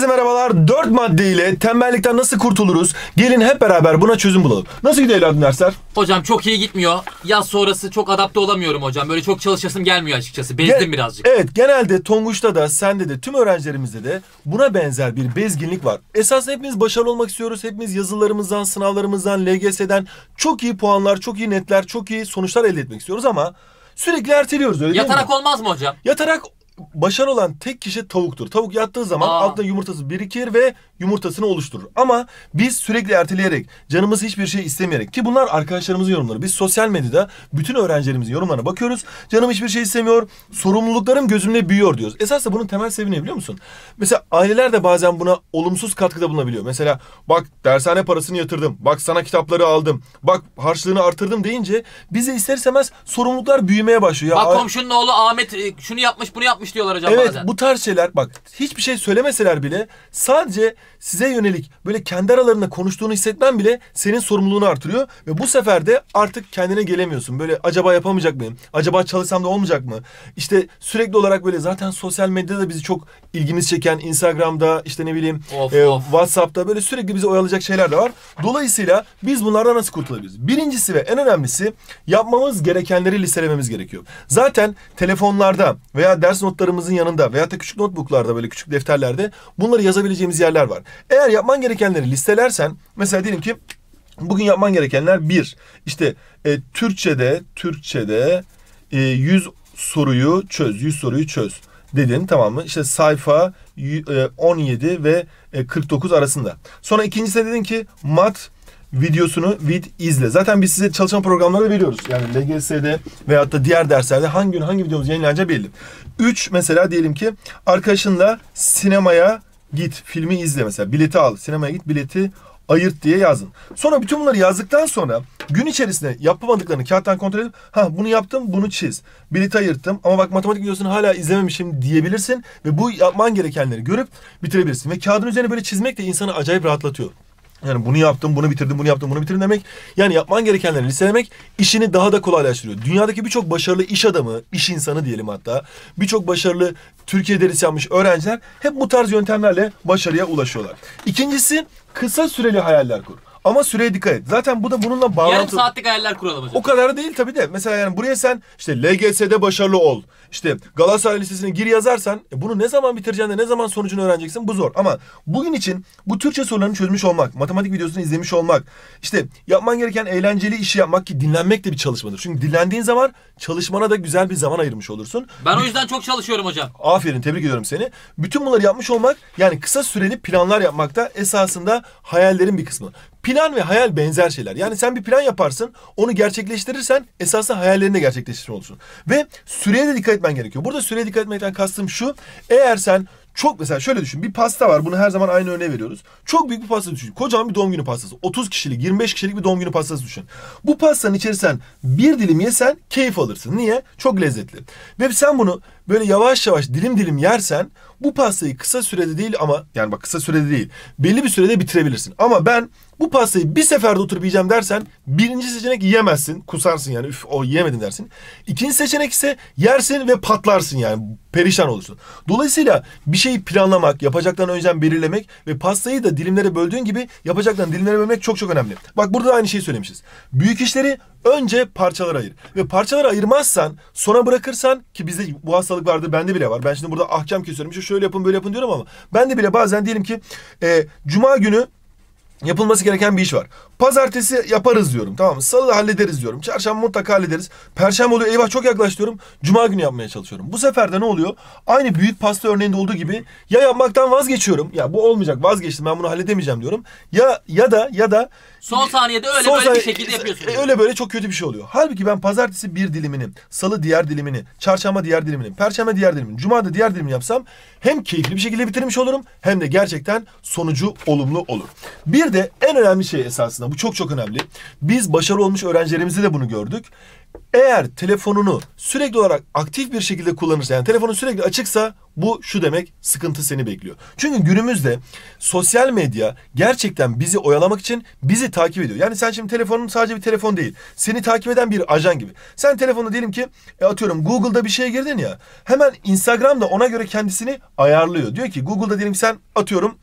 Herkese merhabalar. Dört madde ile tembellikten nasıl kurtuluruz? Gelin hep beraber buna çözüm bulalım. Nasıl gidiyor evladım dersler? Hocam çok iyi gitmiyor. Yaz sonrası çok adapte olamıyorum hocam. Böyle çok çalışasım gelmiyor açıkçası. Bezdim Gen- birazcık. Evet genelde Tonguç'ta da sende de tüm öğrencilerimizde de buna benzer bir bezginlik var. Esas hepimiz başarılı olmak istiyoruz. Hepimiz yazılarımızdan, sınavlarımızdan, LGS'den çok iyi puanlar, çok iyi netler, çok iyi sonuçlar elde etmek istiyoruz ama sürekli erteliyoruz öyle Yatarak değil mi? olmaz mı hocam? Yatarak başarı olan tek kişi tavuktur. Tavuk yattığı zaman Aa. altında yumurtası birikir ve yumurtasını oluşturur. Ama biz sürekli erteleyerek, canımız hiçbir şey istemeyerek ki bunlar arkadaşlarımızın yorumları. Biz sosyal medyada bütün öğrencilerimizin yorumlarına bakıyoruz. Canım hiçbir şey istemiyor, sorumluluklarım gözümle büyüyor diyoruz. Esas da bunun temel sebebi ne biliyor musun? Mesela aileler de bazen buna olumsuz katkıda bulunabiliyor. Mesela bak dershane parasını yatırdım, bak sana kitapları aldım, bak harçlığını artırdım deyince bize ister istemez sorumluluklar büyümeye başlıyor. Ya, bak komşunun oğlu Ahmet e, şunu yapmış bunu yapmış yanlış hocam evet, bazen. bu tarz şeyler bak hiçbir şey söylemeseler bile sadece size yönelik böyle kendi aralarında konuştuğunu hissetmen bile senin sorumluluğunu artırıyor. Ve bu sefer de artık kendine gelemiyorsun. Böyle acaba yapamayacak mıyım? Acaba çalışsam da olmayacak mı? İşte sürekli olarak böyle zaten sosyal medyada bizi çok ilgimiz çeken Instagram'da işte ne bileyim of, e, of. WhatsApp'ta böyle sürekli bizi oyalayacak şeyler de var. Dolayısıyla biz bunlardan nasıl kurtulabiliriz? Birincisi ve en önemlisi yapmamız gerekenleri listelememiz gerekiyor. Zaten telefonlarda veya ders not notlarımızın yanında veya da küçük notebooklarda böyle küçük defterlerde bunları yazabileceğimiz yerler var. Eğer yapman gerekenleri listelersen mesela diyelim ki bugün yapman gerekenler bir işte e, Türkçe'de Türkçe'de e, 100 soruyu çöz 100 soruyu çöz dedin tamam mı? İşte sayfa 17 e, ve 49 e, arasında. Sonra ikincisi dedin ki mat videosunu vid izle. Zaten biz size çalışan programları veriyoruz. Yani LGS'de veyahut da diğer derslerde hangi gün hangi videomuz yayınlanacağı belli. 3 mesela diyelim ki arkadaşınla sinemaya git, filmi izle mesela. Bileti al, sinemaya git, bileti ayırt diye yazın. Sonra bütün bunları yazdıktan sonra gün içerisinde yapmadıklarını kağıttan kontrol edip ha bunu yaptım bunu çiz. Bileti ayırttım ama bak matematik videosunu hala izlememişim diyebilirsin ve bu yapman gerekenleri görüp bitirebilirsin. Ve kağıdın üzerine böyle çizmek de insanı acayip rahatlatıyor. Yani bunu yaptım, bunu bitirdim, bunu yaptım, bunu bitirdim demek. Yani yapman gerekenleri listelemek işini daha da kolaylaştırıyor. Dünyadaki birçok başarılı iş adamı, iş insanı diyelim hatta. Birçok başarılı Türkiye'de lise yapmış öğrenciler hep bu tarz yöntemlerle başarıya ulaşıyorlar. İkincisi kısa süreli hayaller kur. Ama süreye dikkat et. Zaten bu da bununla bağlantılı. Yarım saatlik hayaller kuralım hocam. O kadar değil tabii de. Mesela yani buraya sen işte LGS'de başarılı ol. İşte Galatasaray Lisesi'ne gir yazarsan e bunu ne zaman bitireceğini, ne zaman sonucunu öğreneceksin bu zor. Ama bugün için bu Türkçe sorularını çözmüş olmak, matematik videosunu izlemiş olmak, işte yapman gereken eğlenceli işi yapmak ki dinlenmek de bir çalışmadır. Çünkü dinlendiğin zaman çalışmana da güzel bir zaman ayırmış olursun. Ben o yüzden çok çalışıyorum hocam. Aferin tebrik ediyorum seni. Bütün bunları yapmış olmak yani kısa süreli planlar yapmak da esasında hayallerin bir kısmı. Plan ve hayal benzer şeyler. Yani sen bir plan yaparsın, onu gerçekleştirirsen esasında hayallerini de gerçekleştirmiş olursun. Ve süreye de dikkat etmen gerekiyor. Burada süreye dikkat etmekten kastım şu. Eğer sen çok mesela şöyle düşün. Bir pasta var. Bunu her zaman aynı örneğe veriyoruz. Çok büyük bir pasta düşün. Kocaman bir doğum günü pastası. 30 kişilik, 25 kişilik bir doğum günü pastası düşün. Bu pastanın içerisinden bir dilim yesen keyif alırsın. Niye? Çok lezzetli. Ve sen bunu böyle yavaş yavaş dilim dilim yersen bu pastayı kısa sürede değil ama yani bak kısa sürede değil. Belli bir sürede bitirebilirsin. Ama ben bu pastayı bir seferde oturup yiyeceğim dersen birinci seçenek yemezsin, Kusarsın yani üf o yiyemedim dersin. İkinci seçenek ise yersin ve patlarsın yani perişan olursun. Dolayısıyla bir şeyi planlamak, yapacaklarını önceden belirlemek ve pastayı da dilimlere böldüğün gibi yapacaktan dilimlere bölmek çok çok önemli. Bak burada da aynı şeyi söylemişiz. Büyük işleri önce parçalara ayır. Ve parçalara ayırmazsan, sona bırakırsan ki bizde bu hastalık vardı bende bile var. Ben şimdi burada ahkam kesiyorum. İşte şöyle yapın, böyle yapın diyorum ama ben de bile bazen diyelim ki e, cuma günü yapılması gereken bir iş var. Pazartesi yaparız diyorum. Tamam mı? Salı da hallederiz diyorum. Çarşamba mutlaka hallederiz. Perşembe oluyor. Eyvah çok yaklaş Cuma günü yapmaya çalışıyorum. Bu sefer de ne oluyor? Aynı büyük pasta örneğinde olduğu gibi ya yapmaktan vazgeçiyorum. Ya bu olmayacak. Vazgeçtim. Ben bunu halledemeyeceğim diyorum. Ya ya da ya da son saniyede öyle son böyle saniye, bir şekilde yapıyorsun. E, öyle böyle çok kötü bir şey oluyor. Halbuki ben pazartesi bir dilimini, salı diğer dilimini, çarşamba diğer dilimini, perşembe diğer dilimini, cuma da diğer dilimini yapsam hem keyifli bir şekilde bitirmiş olurum hem de gerçekten sonucu olumlu olur. Bir de en önemli şey esasında bu çok çok önemli. Biz başarılı olmuş öğrencilerimizi de bunu gördük. Eğer telefonunu sürekli olarak aktif bir şekilde kullanırsa yani telefonun sürekli açıksa bu şu demek sıkıntı seni bekliyor. Çünkü günümüzde sosyal medya gerçekten bizi oyalamak için bizi takip ediyor. Yani sen şimdi telefonun sadece bir telefon değil. Seni takip eden bir ajan gibi. Sen telefonu diyelim ki e atıyorum Google'da bir şeye girdin ya. Hemen Instagram da ona göre kendisini ayarlıyor. Diyor ki Google'da diyelim ki sen atıyorum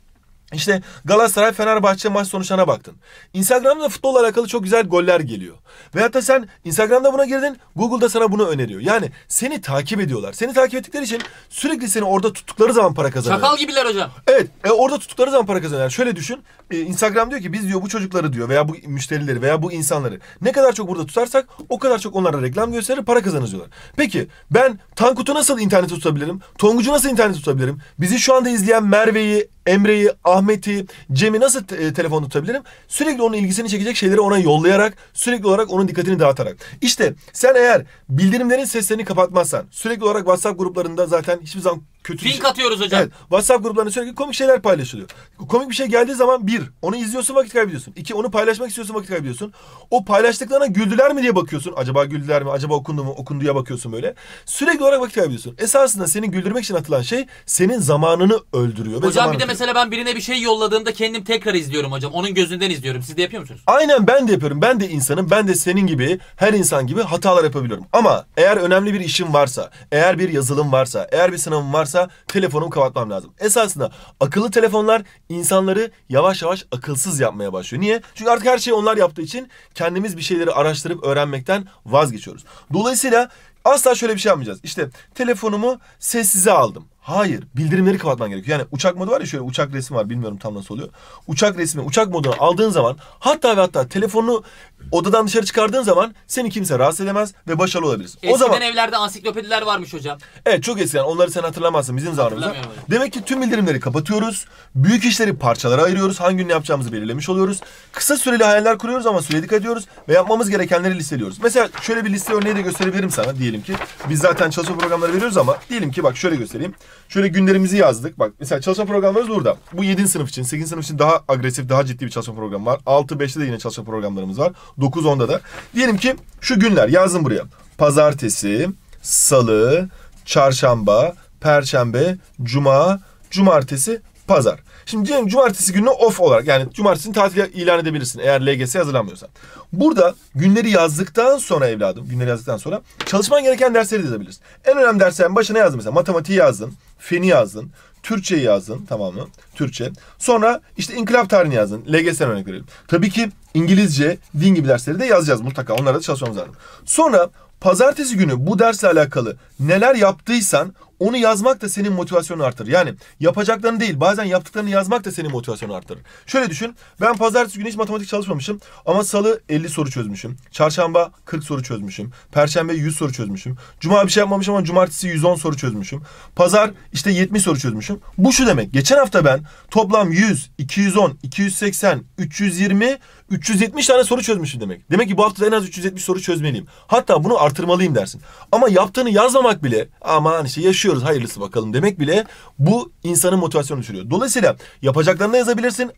işte Galatasaray Fenerbahçe maç sonuçlarına baktın. Instagram'da futbolla alakalı çok güzel goller geliyor. Veyahut da sen Instagram'da buna girdin, Google'da sana bunu öneriyor. Yani seni takip ediyorlar. Seni takip ettikleri için sürekli seni orada tuttukları zaman para kazanıyorlar. Çakal gibiler hocam. Evet, e, orada tuttukları zaman para kazanıyorlar. Şöyle düşün. E, Instagram diyor ki biz diyor bu çocukları diyor veya bu müşterileri veya bu insanları ne kadar çok burada tutarsak o kadar çok onlara reklam gösterir, para kazanırız diyorlar. Peki ben Tankut'u nasıl internete tutabilirim? Tonguç'u nasıl internete tutabilirim? Bizi şu anda izleyen Merve'yi, Emre'yi, Ahmet'i, Cem'i nasıl te- e, telefon tutabilirim? Sürekli onun ilgisini çekecek şeyleri ona yollayarak, sürekli olarak onun dikkatini dağıtarak. İşte sen eğer bildirimlerin seslerini kapatmazsan, sürekli olarak WhatsApp gruplarında zaten hiçbir zaman kötü Link şey. atıyoruz hocam. Evet. WhatsApp gruplarında sürekli komik şeyler paylaşılıyor. Komik bir şey geldiği zaman bir, onu izliyorsun vakit kaybediyorsun. İki, onu paylaşmak istiyorsun vakit kaybediyorsun. O paylaştıklarına güldüler mi diye bakıyorsun. Acaba güldüler mi? Acaba okundu mu? Okundu ya bakıyorsun böyle. Sürekli olarak vakit kaybediyorsun. Esasında seni güldürmek için atılan şey senin zamanını öldürüyor. Hocam zaman bir de öldürüyor. mesela ben birine bir şey yolladığımda kendim tekrar izliyorum hocam. Onun gözünden izliyorum. Siz de yapıyor musunuz? Aynen ben de yapıyorum. Ben de insanım. Ben de senin gibi, her insan gibi hatalar yapabiliyorum. Ama eğer önemli bir işim varsa, eğer bir yazılım varsa, eğer bir sınavım varsa varsa telefonumu kapatmam lazım. Esasında akıllı telefonlar insanları yavaş yavaş akılsız yapmaya başlıyor. Niye? Çünkü artık her şeyi onlar yaptığı için kendimiz bir şeyleri araştırıp öğrenmekten vazgeçiyoruz. Dolayısıyla asla şöyle bir şey yapmayacağız. İşte telefonumu sessize aldım. Hayır. Bildirimleri kapatman gerekiyor. Yani uçak modu var ya şöyle uçak resmi var. Bilmiyorum tam nasıl oluyor. Uçak resmi uçak moduna aldığın zaman hatta ve hatta telefonu odadan dışarı çıkardığın zaman seni kimse rahatsız edemez ve başarılı olabilirsin. Eskiden o zaman evlerde ansiklopediler varmış hocam. Evet çok eskiden onları sen hatırlamazsın bizim zamanımızda. Demek ki tüm bildirimleri kapatıyoruz. Büyük işleri parçalara ayırıyoruz. Hangi gün ne yapacağımızı belirlemiş oluyoruz. Kısa süreli hayaller kuruyoruz ama süre dikkat ediyoruz ve yapmamız gerekenleri listeliyoruz. Mesela şöyle bir liste örneği de gösterebilirim sana diyelim ki. Biz zaten çalışma programları veriyoruz ama diyelim ki bak şöyle göstereyim. Şöyle günlerimizi yazdık. Bak mesela çalışma programlarımız burada. Bu 7. sınıf için, 8. sınıf için daha agresif, daha ciddi bir çalışma programı var. 6-5'te de yine çalışma programlarımız var. 9-10'da da. Diyelim ki şu günler yazdım buraya. Pazartesi, salı, çarşamba, perşembe, cuma, cumartesi, pazar. Şimdi diyelim cumartesi gününü off olarak yani cumartesini tatil ilan edebilirsin eğer LGS hazırlanmıyorsan. Burada günleri yazdıktan sonra evladım günleri yazdıktan sonra çalışman gereken dersleri de yazabilirsin. En önemli derslerin başına yazdın mesela matematiği yazdın feni yazın. Türkçe yazın tamamı Türkçe. Sonra işte inkılap tarihini yazın. LGS'den örnek verelim. Tabii ki İngilizce, din gibi dersleri de yazacağız mutlaka. Onlara da çalışmamız lazım. Sonra pazartesi günü bu dersle alakalı neler yaptıysan onu yazmak da senin motivasyonu artırır. Yani yapacaklarını değil bazen yaptıklarını yazmak da senin motivasyonu artırır. Şöyle düşün. Ben pazartesi günü hiç matematik çalışmamışım ama salı 50 soru çözmüşüm. Çarşamba 40 soru çözmüşüm. Perşembe 100 soru çözmüşüm. Cuma bir şey yapmamışım ama cumartesi 110 soru çözmüşüm. Pazar işte 70 soru çözmüşüm. Bu şu demek. Geçen hafta ben toplam 100, 210, 280, 320, 370 tane soru çözmüşüm demek. Demek ki bu hafta en az 370 soru çözmeliyim. Hatta bunu artırmalıyım dersin. Ama yaptığını yazmamak bile aman işte yaşıyor Uğraşıyoruz hayırlısı bakalım demek bile bu insanın motivasyonunu düşürüyor. Dolayısıyla yapacaklarını yazabilirsin.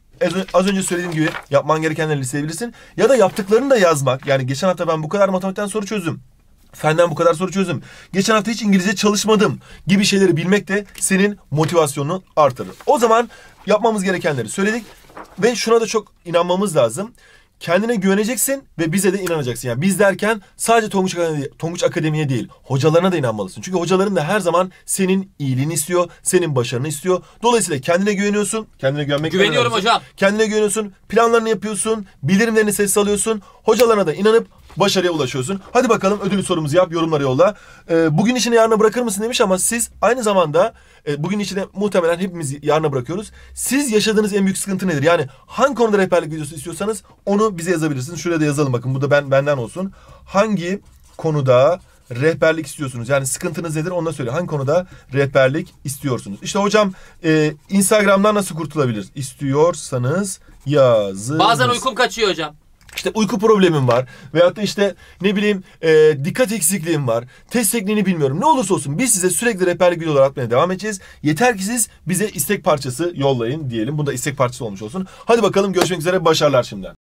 Az önce söylediğim gibi yapman gerekenleri listeyebilirsin. Ya da yaptıklarını da yazmak. Yani geçen hafta ben bu kadar matematikten soru çözdüm. Fenden bu kadar soru çözdüm. Geçen hafta hiç İngilizce çalışmadım gibi şeyleri bilmek de senin motivasyonunu artırır. O zaman yapmamız gerekenleri söyledik. Ve şuna da çok inanmamız lazım kendine güveneceksin ve bize de inanacaksın. Yani biz derken sadece Tonguç, Akademi, Tonguç Akademi'ye değil, hocalarına da inanmalısın. Çünkü hocaların da her zaman senin iyiliğini istiyor, senin başarını istiyor. Dolayısıyla kendine güveniyorsun. Kendine güvenmek Güveniyorum hocam. Kendine güveniyorsun, planlarını yapıyorsun, bilirimlerini ses alıyorsun. Hocalarına da inanıp başarıya ulaşıyorsun. Hadi bakalım ödül sorumuzu yap, yorumları yolla. E, bugün işini yarına bırakır mısın demiş ama siz aynı zamanda e, bugün işini muhtemelen hepimiz yarına bırakıyoruz. Siz yaşadığınız en büyük sıkıntı nedir? Yani hangi konuda rehberlik videosu istiyorsanız onu bize yazabilirsiniz. Şuraya da yazalım bakın. Bu da ben benden olsun. Hangi konuda rehberlik istiyorsunuz? Yani sıkıntınız nedir? Onu da söyle. Hangi konuda rehberlik istiyorsunuz? İşte hocam e, Instagram'dan nasıl kurtulabilir? İstiyorsanız yazın. Bazen uykum kaçıyor hocam işte uyku problemim var veyahut da işte ne bileyim e, dikkat eksikliğim var. Test tekniğini bilmiyorum. Ne olursa olsun biz size sürekli rehberlik videolar atmaya devam edeceğiz. Yeter ki siz bize istek parçası yollayın diyelim. Bu da istek parçası olmuş olsun. Hadi bakalım görüşmek üzere. Başarılar şimdiden.